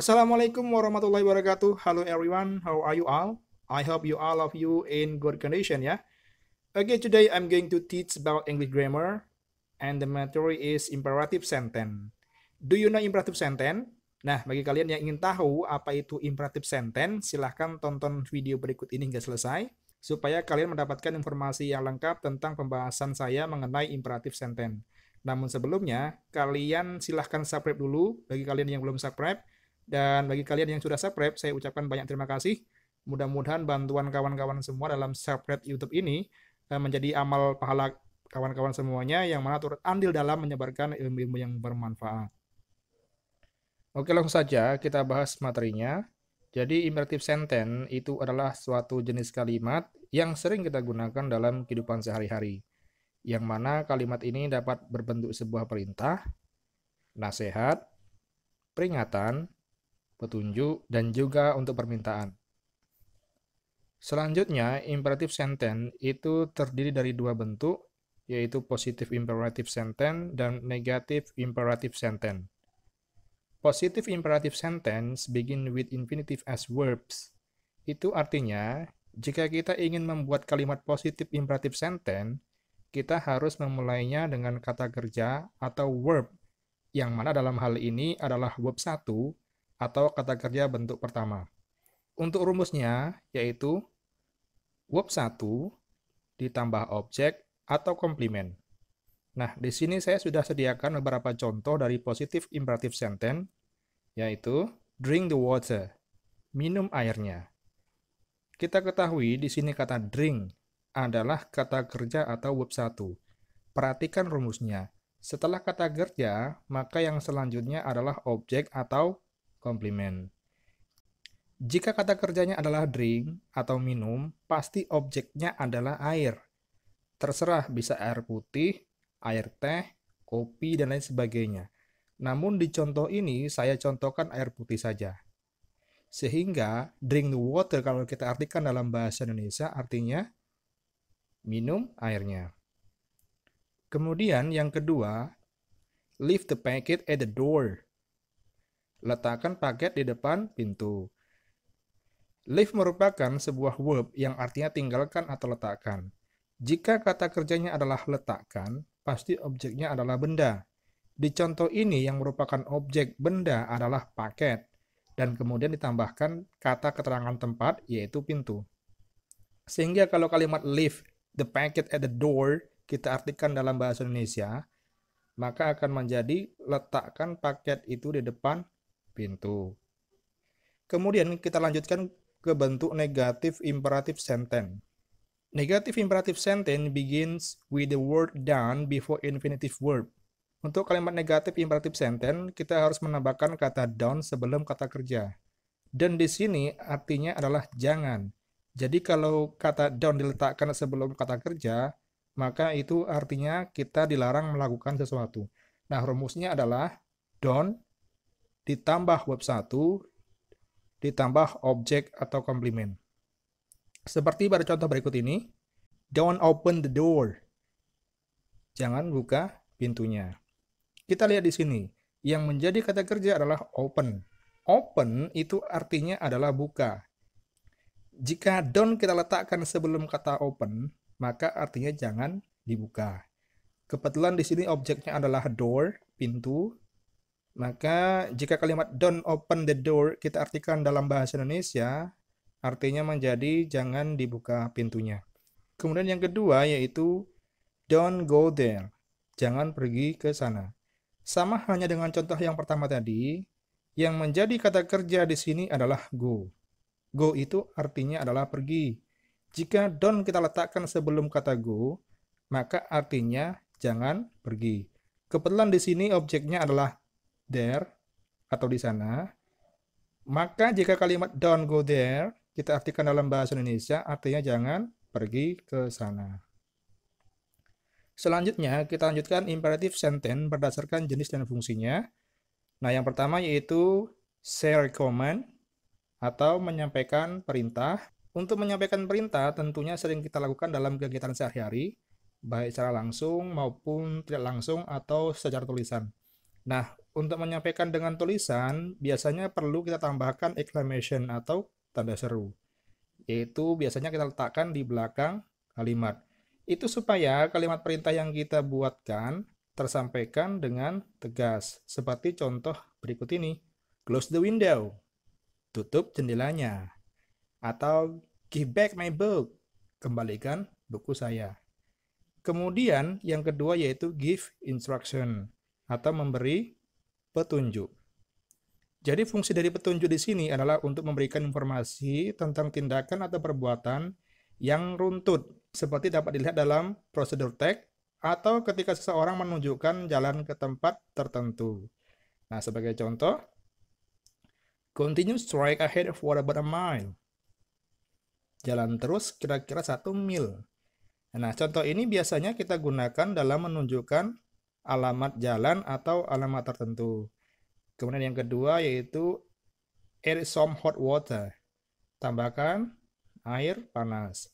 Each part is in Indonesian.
Assalamualaikum warahmatullahi wabarakatuh. Hello everyone, how are you all? I hope you all of you in good condition ya. Yeah? Okay, today I'm going to teach about English grammar and the material is imperative sentence. Do you know imperative sentence? Nah, bagi kalian yang ingin tahu apa itu imperative sentence, silahkan tonton video berikut ini hingga selesai supaya kalian mendapatkan informasi yang lengkap tentang pembahasan saya mengenai imperative sentence. Namun sebelumnya, kalian silahkan subscribe dulu bagi kalian yang belum subscribe dan bagi kalian yang sudah subscribe, saya ucapkan banyak terima kasih. Mudah-mudahan bantuan kawan-kawan semua dalam subscribe YouTube ini eh, menjadi amal pahala kawan-kawan semuanya yang mana turut andil dalam menyebarkan ilmu-ilmu yang bermanfaat. Oke, langsung saja kita bahas materinya. Jadi imperative sentence itu adalah suatu jenis kalimat yang sering kita gunakan dalam kehidupan sehari-hari. Yang mana kalimat ini dapat berbentuk sebuah perintah, nasihat, peringatan, petunjuk, dan juga untuk permintaan. Selanjutnya, imperative sentence itu terdiri dari dua bentuk, yaitu positive imperative sentence dan negative imperative sentence. Positive imperative sentence begin with infinitive as verbs. Itu artinya, jika kita ingin membuat kalimat positive imperative sentence, kita harus memulainya dengan kata kerja atau verb, yang mana dalam hal ini adalah verb 1 atau kata kerja bentuk pertama. Untuk rumusnya yaitu verb 1 ditambah objek atau komplimen. Nah, di sini saya sudah sediakan beberapa contoh dari positif imperative sentence yaitu drink the water, minum airnya. Kita ketahui di sini kata drink adalah kata kerja atau verb 1. Perhatikan rumusnya. Setelah kata kerja, maka yang selanjutnya adalah objek atau Komplimen. Jika kata kerjanya adalah drink atau minum, pasti objeknya adalah air. Terserah bisa air putih, air teh, kopi, dan lain sebagainya. Namun di contoh ini saya contohkan air putih saja. Sehingga drink the water kalau kita artikan dalam bahasa Indonesia artinya minum airnya. Kemudian yang kedua, leave the packet at the door. Letakkan paket di depan pintu. Leave merupakan sebuah verb yang artinya tinggalkan atau letakkan. Jika kata kerjanya adalah letakkan, pasti objeknya adalah benda. Di contoh ini yang merupakan objek benda adalah paket dan kemudian ditambahkan kata keterangan tempat yaitu pintu. Sehingga kalau kalimat leave the packet at the door kita artikan dalam bahasa Indonesia, maka akan menjadi letakkan paket itu di depan pintu. Kemudian kita lanjutkan ke bentuk negatif imperatif sentence. Negatif imperatif sentence begins with the word done before infinitive verb. Untuk kalimat negatif imperatif sentence, kita harus menambahkan kata done sebelum kata kerja. Dan di sini artinya adalah jangan. Jadi kalau kata done diletakkan sebelum kata kerja, maka itu artinya kita dilarang melakukan sesuatu. Nah, rumusnya adalah don't ditambah web 1 ditambah objek atau komplimen Seperti pada contoh berikut ini, don't open the door. Jangan buka pintunya. Kita lihat di sini, yang menjadi kata kerja adalah open. Open itu artinya adalah buka. Jika don't kita letakkan sebelum kata open, maka artinya jangan dibuka. Kebetulan di sini objeknya adalah door, pintu, maka jika kalimat don't open the door kita artikan dalam bahasa Indonesia, artinya menjadi jangan dibuka pintunya. Kemudian yang kedua yaitu don't go there. Jangan pergi ke sana. Sama hanya dengan contoh yang pertama tadi, yang menjadi kata kerja di sini adalah go. Go itu artinya adalah pergi. Jika don kita letakkan sebelum kata go, maka artinya jangan pergi. Kebetulan di sini objeknya adalah there atau di sana, maka jika kalimat don't go there kita artikan dalam bahasa Indonesia artinya jangan pergi ke sana. Selanjutnya kita lanjutkan imperative sentence berdasarkan jenis dan fungsinya. Nah, yang pertama yaitu share command atau menyampaikan perintah. Untuk menyampaikan perintah tentunya sering kita lakukan dalam kegiatan sehari-hari, baik secara langsung maupun tidak langsung atau secara tulisan. Nah, untuk menyampaikan dengan tulisan, biasanya perlu kita tambahkan exclamation atau tanda seru. Yaitu biasanya kita letakkan di belakang kalimat. Itu supaya kalimat perintah yang kita buatkan tersampaikan dengan tegas. Seperti contoh berikut ini. Close the window. Tutup jendelanya. Atau give back my book. Kembalikan buku saya. Kemudian yang kedua yaitu give instruction atau memberi petunjuk. Jadi fungsi dari petunjuk di sini adalah untuk memberikan informasi tentang tindakan atau perbuatan yang runtut, seperti dapat dilihat dalam prosedur tag atau ketika seseorang menunjukkan jalan ke tempat tertentu. Nah, sebagai contoh, continue strike ahead for about a mile. Jalan terus kira-kira satu mil. Nah, contoh ini biasanya kita gunakan dalam menunjukkan alamat jalan atau alamat tertentu. Kemudian yang kedua yaitu air some hot water. Tambahkan air panas.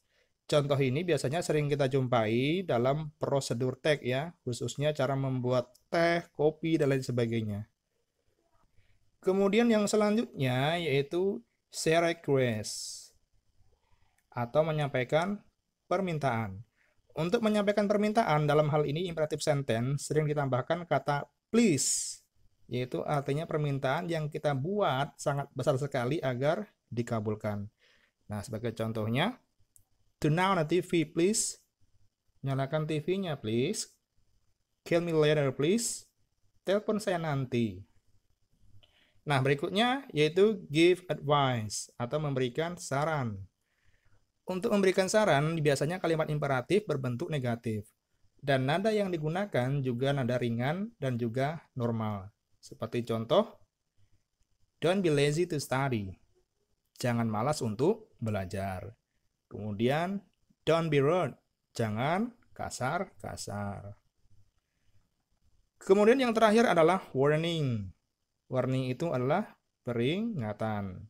Contoh ini biasanya sering kita jumpai dalam prosedur teh ya, khususnya cara membuat teh, kopi, dan lain sebagainya. Kemudian yang selanjutnya yaitu share request atau menyampaikan permintaan. Untuk menyampaikan permintaan dalam hal ini imperatif sentence sering ditambahkan kata please yaitu artinya permintaan yang kita buat sangat besar sekali agar dikabulkan. Nah, sebagai contohnya, turn on the TV please. Nyalakan TV-nya please. Kill me later please. Telepon saya nanti. Nah, berikutnya yaitu give advice atau memberikan saran. Untuk memberikan saran, biasanya kalimat imperatif berbentuk negatif. Dan nada yang digunakan juga nada ringan dan juga normal. Seperti contoh, Don't be lazy to study. Jangan malas untuk belajar. Kemudian, don't be rude. Jangan kasar-kasar. Kemudian yang terakhir adalah warning. Warning itu adalah peringatan.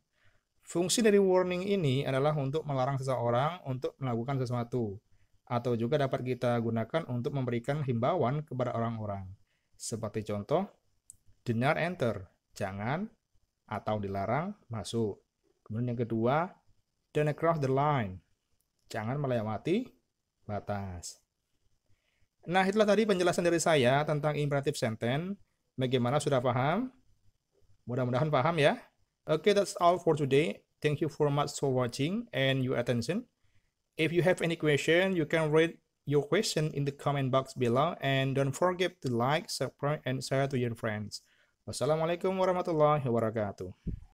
Fungsi dari warning ini adalah untuk melarang seseorang untuk melakukan sesuatu, atau juga dapat kita gunakan untuk memberikan himbauan kepada orang-orang. Seperti contoh, dengar enter, jangan atau dilarang masuk. Kemudian yang kedua, don't cross the line, jangan melewati batas. Nah, itulah tadi penjelasan dari saya tentang imperative sentence. Bagaimana sudah paham? Mudah-mudahan paham ya. okay that's all for today thank you so much for watching and your attention if you have any question you can read your question in the comment box below and don't forget to like subscribe and share to your friends wassalamualaikum warahmatullahi wabarakatuh